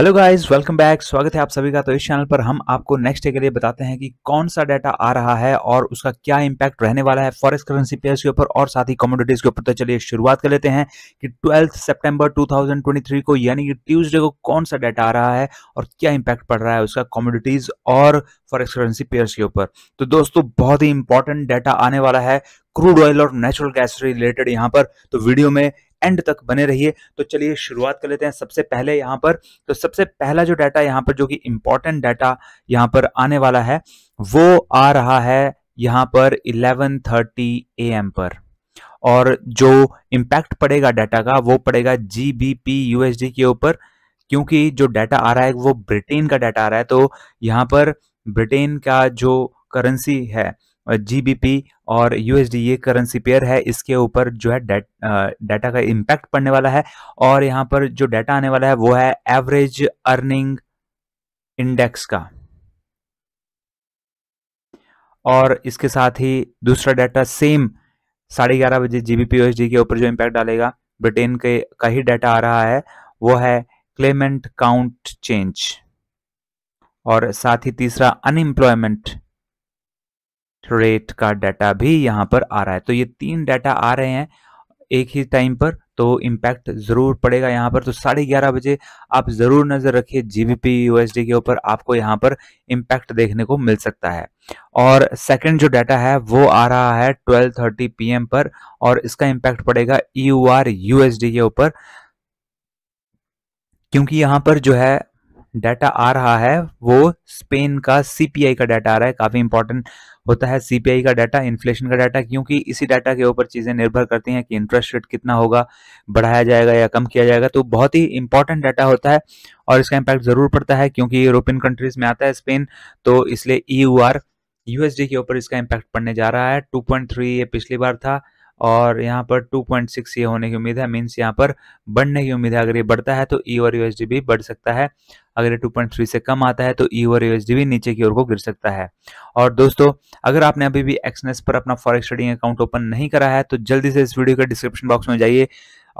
hello guys welcome back स्वागत है आप सभी का तो इस चैनल पर हम आपको नेक्स्ट डे के लिए बताते हैं कि कौन सा डाटा आ रहा है और उसका क्या इम्पैक्ट रहने वाला है फॉरेस्ट करेंसी पेयर्स के ऊपर और साथ ही कमोडिटीज के ऊपर तो चलिए शुरुआत कर लेते हैं कि ट्वेल्थ सितंबर 2023 को यानी कि ट्यूजडे को कौन सा डाटा आ रहा है और क्या इम्पैक्ट पड़ रहा है उसका कॉमोडिटीज और फॉरेस्ट करेंसी पेयर्स के ऊपर तो दोस्तों बहुत ही इंपॉर्टेंट डाटा आने वाला है क्रूड ऑयल और नेचुरल गैस रिलेटेड यहाँ पर तो वीडियो में एंड तक बने रहिए तो चलिए शुरुआत कर लेते हैं सबसे पहले यहाँ पर तो सबसे पहला जो डाटा यहाँ पर जो कि इम्पोर्टेंट डाटा यहाँ पर आने वाला है वो आ रहा है यहाँ पर 11:30 थर्टी एम पर और जो इम्पैक्ट पड़ेगा डाटा का वो पड़ेगा जी बी पी यूएसडी के ऊपर क्योंकि जो डाटा आ रहा है वो ब्रिटेन का डाटा आ रहा है तो यहाँ पर ब्रिटेन का जो करेंसी है जीबीपी और यूएसडी ये करेंसी पेयर है इसके ऊपर जो है डाटा का इम्पैक्ट पड़ने वाला है और यहाँ पर जो डाटा आने वाला है वो है एवरेज अर्निंग इंडेक्स का और इसके साथ ही दूसरा डाटा सेम साढ़े ग्यारह बजे जीबीपी यूएसडी के ऊपर जो इम्पैक्ट डालेगा ब्रिटेन के का ही डाटा आ रहा है वो है क्लेमेंट काउंट चेंज और साथ ही तीसरा अनएम्प्लॉयमेंट रेट का डाटा भी यहाँ पर आ रहा है तो ये तीन डाटा आ रहे हैं एक ही टाइम पर तो इम्पैक्ट ज़रूर पड़ेगा यहाँ पर तो साढ़े ग्यारह बजे आप ज़रूर नज़र रखिए जीबीपी यूएसडी के ऊपर आपको यहाँ पर इम्पैक्ट देखने को मिल सकता है और सेकंड जो डाटा है वो आ रहा है 12:30 पीएम पर और इसका इम्पैक्ट पड़ेगा यू आर यूएसडी के ऊपर क्योंकि यहाँ पर जो है डाटा आ रहा है वो स्पेन का सीपीआई का डाटा आ रहा है काफ़ी इंपॉर्टेंट होता है सीपीआई का डाटा इन्फ्लेशन का डाटा क्योंकि इसी डाटा के ऊपर चीज़ें निर्भर करती हैं कि इंटरेस्ट रेट कितना होगा बढ़ाया जाएगा या कम किया जाएगा तो बहुत ही इंपॉर्टेंट डाटा होता है और इसका इम्पैक्ट ज़रूर पड़ता है क्योंकि यूरोपियन कंट्रीज में आता है स्पेन तो इसलिए ई e यूएसडी के ऊपर इसका इम्पैक्ट पड़ने जा रहा है टू ये पिछली बार था और यहाँ पर 2.6 ये होने की उम्मीद है मीन्स यहाँ पर बढ़ने की उम्मीद है अगर ये बढ़ता है तो ई और यूएसडी भी बढ़ सकता है अगर ये 2.3 से कम आता है तो ई और यूएसडी भी नीचे की ओर को गिर सकता है और दोस्तों अगर आपने अभी भी एक्सनेस पर अपना फॉरेक्स ट्रेडिंग अकाउंट ओपन नहीं करा है तो जल्दी से इस वीडियो के डिस्क्रिप्शन बॉक्स में जाइए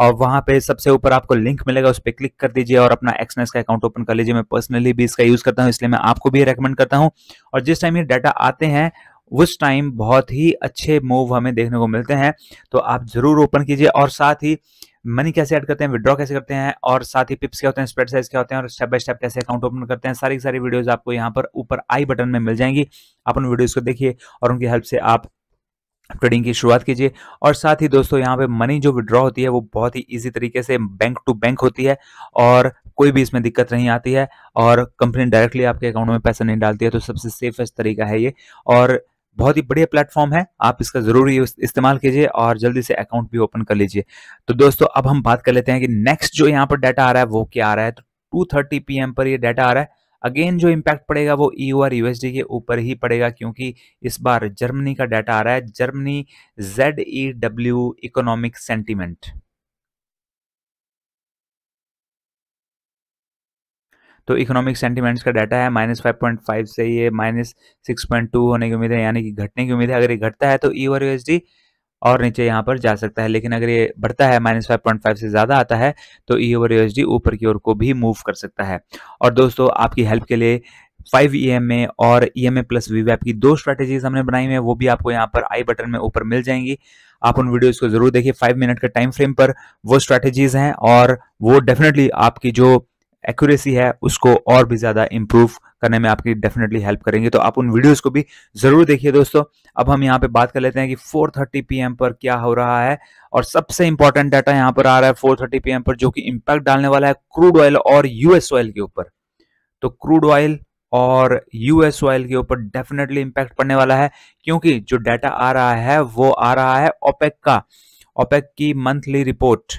और वहाँ पे सबसे ऊपर आपको लिंक मिलेगा उस पर क्लिक कर दीजिए और अपना एक्सनेस का अकाउंट ओपन कर लीजिए मैं पर्सनली भी इसका यूज़ करता हूँ इसलिए मैं आपको भी रेकमेंड करता हूँ और जिस टाइम ये डाटा आते हैं उस टाइम बहुत ही अच्छे मूव हमें देखने को मिलते हैं तो आप ज़रूर ओपन कीजिए और साथ ही मनी कैसे ऐड करते हैं विड्रॉ कैसे करते हैं और साथ ही पिप्स क्या होते हैं स्प्रेड साइज क्या होते हैं और स्टेप बाय स्टेप कैसे अकाउंट ओपन करते हैं सारी सारी वीडियोस आपको यहाँ पर ऊपर आई बटन में मिल जाएंगी आप उन वीडियोज को देखिए और उनकी हेल्प से आप ट्रेडिंग की शुरुआत कीजिए और साथ ही दोस्तों यहाँ पे मनी जो विड्रॉ होती है वो बहुत ही इजी तरीके से बैंक टू बैंक होती है और कोई भी इसमें दिक्कत नहीं आती है और कंपनी डायरेक्टली आपके अकाउंट में पैसा नहीं डालती है तो सबसे सेफेस्ट तरीका है ये और बहुत ही बढ़िया प्लेटफॉर्म है आप इसका जरूर इस्तेमाल कीजिए और जल्दी से अकाउंट भी ओपन कर लीजिए तो दोस्तों अब हम बात कर लेते हैं कि नेक्स्ट जो यहाँ पर डाटा आ रहा है वो क्या आ रहा है तो टू थर्टी पर ये डाटा आ रहा है अगेन जो इम्पैक्ट पड़ेगा वो ई और यूएसडी के ऊपर ही पड़ेगा क्योंकि इस बार जर्मनी का डाटा आ रहा है Germany Z E W economic sentiment तो इकोनॉमिक सेंटीमेंट्स का डाटा है माइनस फाइव पॉइंट फाइव से ये माइनस सिक्स पॉइंट टू होने की उम्मीद है यानी कि घटने की उम्मीद है अगर ये घटता है तो ई और यूएसडी और नीचे यहाँ पर जा सकता है लेकिन अगर ये बढ़ता है माइनस फाइव पॉइंट फाइव से ज़्यादा आता है तो ई ओवर यूएसडी ऊपर की ओर को भी मूव कर सकता है और दोस्तों आपकी हेल्प के लिए फाइव ई एम ए और E M A plus V वैप की दो स्ट्रैटेजीज हमने बनाई हुई है वो भी आपको यहाँ पर आई बटन में ऊपर मिल जाएंगी आप उन वीडियोस को जरूर देखिए फाइव मिनट के टाइम फ्रेम पर वो स्ट्रैटेजीज हैं और वो डेफिनेटली आपकी जो एक्यूरेसी है उसको और भी ज़्यादा इंप्रूव करने में आपकी डेफिनेटली हेल्प करेंगे तो आप उन वीडियोस को भी ज़रूर देखिए दोस्तों अब हम यहाँ पे बात कर लेते हैं कि 4:30 एम पर क्या हो रहा है और सबसे इंपॉर्टेंट डाटा यहाँ पर आ रहा है 4:30 एम पर जो कि इम्पैक्ट डालने वाला है क्रूड ऑयल और यूएस ऑयल के ऊपर तो क्रूड ऑयल और यूएस ऑयल के ऊपर डेफिनेटली इम्पैक्ट पड़ने वाला है क्योंकि जो डाटा आ रहा है वो आ रहा है ओपेक का ओपेक की मंथली रिपोर्ट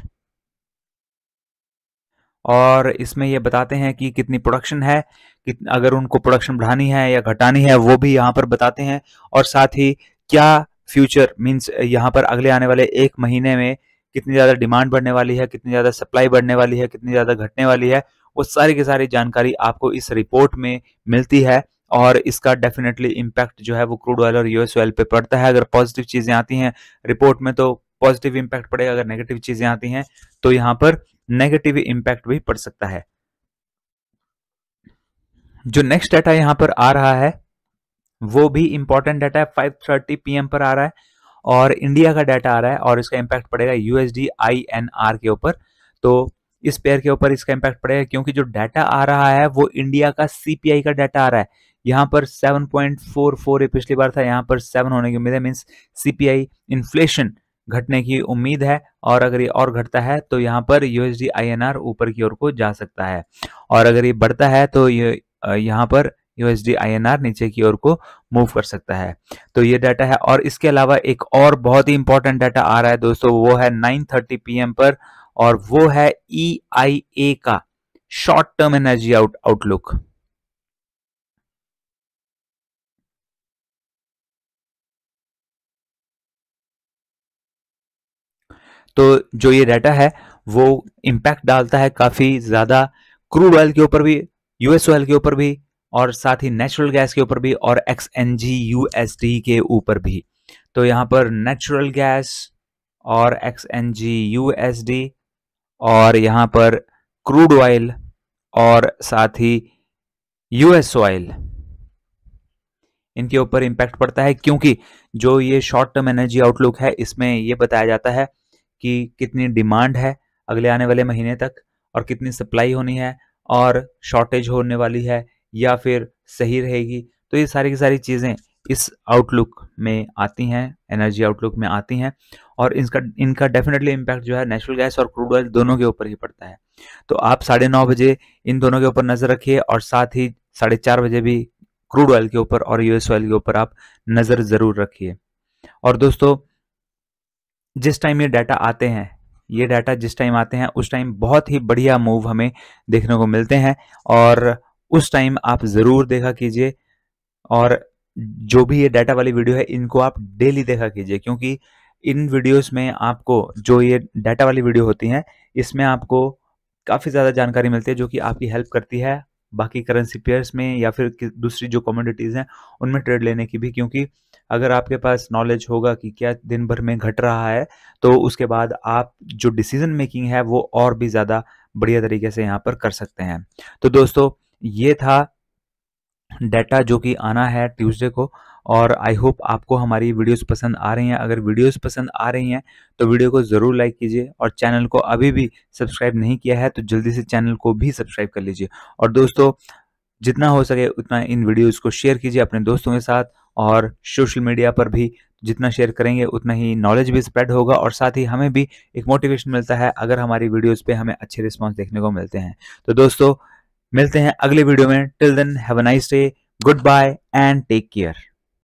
और इसमें ये बताते हैं कि कितनी प्रोडक्शन है कि अगर उनको प्रोडक्शन बढ़ानी है या घटानी है वो भी यहाँ पर बताते हैं और साथ ही क्या फ्यूचर मीन्स यहाँ पर अगले आने वाले एक महीने में कितनी ज़्यादा डिमांड बढ़ने वाली है कितनी ज़्यादा सप्लाई बढ़ने वाली है कितनी ज़्यादा घटने वाली है वो सारी की सारी जानकारी आपको इस रिपोर्ट में मिलती है और इसका डेफिनेटली इम्पैक्ट जो है वो क्रूड ऑयल और यूएस ऑयल पे पड़ता है अगर पॉजिटिव चीज़ें आती हैं रिपोर्ट में तो पॉजिटिव इम्पैक्ट पड़ेगा अगर नेगेटिव चीजें आती हैं तो यहां पर नेगेटिव इम्पैक्ट भी पड़ सकता है जो नेक्स्ट डाटा यहां पर आ रहा है वो भी इंपॉर्टेंट डाटा है 5:30 पीएम पर आ रहा है और इंडिया का डाटा आ रहा है और इसका इम्पैक्ट पड़ेगा यूएसडी आर के ऊपर तो इस पेयर के ऊपर इसका इम्पैक्ट पड़ेगा क्योंकि जो डाटा आ रहा है वो इंडिया का सीपीआई का डाटा आ रहा है यहाँ पर 7.44 पॉइंट पिछली बार था यहाँ पर 7 होने की उम्मीद है मीन्स सीपीआई इन्फ्लेशन घटने की उम्मीद है और अगर ये और घटता है तो यहाँ पर यूएसडी आईएनआर ऊपर की ओर को जा सकता है और अगर ये बढ़ता है तो ये यहाँ पर यूएसडी आईएनआर नीचे की ओर को मूव कर सकता है तो ये डाटा है और इसके अलावा एक और बहुत ही इंपॉर्टेंट डाटा आ रहा है दोस्तों वो है नाइन पीएम पर और वो है ई e का short term energy out outlook तो जो ये डाटा है वो इम्पैक्ट डालता है काफ़ी ज़्यादा क्रूड ऑयल के ऊपर भी यूएस ऑयल के ऊपर भी और साथ ही नेचुरल गैस के ऊपर भी और X N G U S D के ऊपर भी तो यहाँ पर नेचुरल गैस और X N G U S D और यहाँ पर क्रूड ऑयल और साथ ही यूएस ऑयल इनके ऊपर इम्पैक्ट पड़ता है क्योंकि जो ये शॉर्ट टर्म एनर्जी आउटलुक है इसमें ये बताया जाता है कि कितनी डिमांड है अगले आने वाले महीने तक और कितनी सप्लाई होनी है और शॉर्टेज होने वाली है या फिर सही रहेगी तो ये सारी की सारी चीज़ें इस आउटलुक में आती हैं एनर्जी आउटलुक में आती हैं और इसका इनका डेफिनेटली इम्पैक्ट जो है नेचुरल गैस और क्रूड ऑयल दोनों के ऊपर ही पड़ता है तो आप साढ़े नौ बजे इन दोनों के ऊपर नज़र रखिए और साथ ही साढ़े चार बजे भी क्रूड ऑयल के ऊपर और यूएस ऑयल के ऊपर आप नज़र ज़रूर रखिए और दोस्तों जिस टाइम ये डाटा आते हैं ये डाटा जिस टाइम आते हैं उस टाइम बहुत ही बढ़िया मूव हमें देखने को मिलते हैं और उस टाइम आप ज़रूर देखा कीजिए और जो भी ये डाटा वाली वीडियो है इनको आप डेली देखा कीजिए क्योंकि इन वीडियोस में आपको जो ये डाटा वाली वीडियो होती हैं इसमें आपको काफ़ी ज़्यादा जानकारी मिलती है जो कि आपकी हेल्प करती है बाकी करेंसी पेयर्स में या फिर दूसरी जो कम्योडिटीज हैं उनमें ट्रेड लेने की भी क्योंकि अगर आपके पास नॉलेज होगा कि क्या दिन भर में घट रहा है तो उसके बाद आप जो डिसीजन मेकिंग है वो और भी ज़्यादा बढ़िया तरीके से यहाँ पर कर सकते हैं तो दोस्तों ये था डाटा जो कि आना है ट्यूसडे को और आई होप आपको हमारी वीडियोस पसंद आ रही हैं अगर वीडियोस पसंद आ रही हैं तो वीडियो को ज़रूर लाइक कीजिए और चैनल को अभी भी सब्सक्राइब नहीं किया है तो जल्दी से चैनल को भी सब्सक्राइब कर लीजिए और दोस्तों जितना हो सके उतना इन वीडियोज़ को शेयर कीजिए अपने दोस्तों के साथ और सोशल मीडिया पर भी जितना शेयर करेंगे उतना ही नॉलेज भी स्प्रेड होगा और साथ ही हमें भी एक मोटिवेशन मिलता है अगर हमारी वीडियोज़ पे हमें अच्छे रिस्पॉन्स देखने को मिलते हैं तो दोस्तों मिलते हैं अगले वीडियो में till then have a nice day good bye and take care